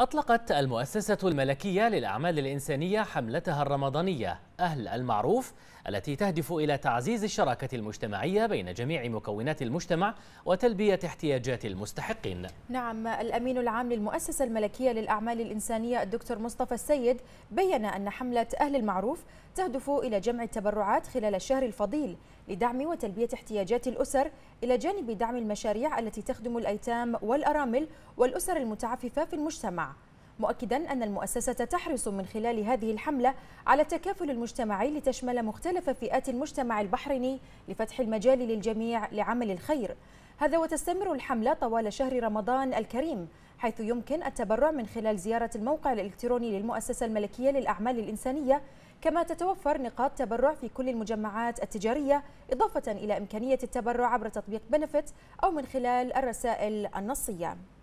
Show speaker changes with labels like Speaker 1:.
Speaker 1: أطلقت المؤسسة الملكية للأعمال الإنسانية حملتها الرمضانية أهل المعروف التي تهدف إلى تعزيز الشراكة المجتمعية بين جميع مكونات المجتمع وتلبية احتياجات المستحقين
Speaker 2: نعم الأمين العام للمؤسسة الملكية للأعمال الإنسانية الدكتور مصطفى السيد بيّن أن حملة أهل المعروف تهدف إلى جمع التبرعات خلال الشهر الفضيل لدعم وتلبية احتياجات الأسر إلى جانب دعم المشاريع التي تخدم الأيتام والأرامل والأسر المتعففة في المجتمع مؤكدا أن المؤسسة تحرص من خلال هذه الحملة على التكافل المجتمعي لتشمل مختلف فئات المجتمع البحريني لفتح المجال للجميع لعمل الخير هذا وتستمر الحملة طوال شهر رمضان الكريم حيث يمكن التبرع من خلال زيارة الموقع الإلكتروني للمؤسسة الملكية للأعمال الإنسانية كما تتوفر نقاط تبرع في كل المجمعات التجارية إضافة إلى إمكانية التبرع عبر تطبيق بنفت أو من خلال الرسائل النصية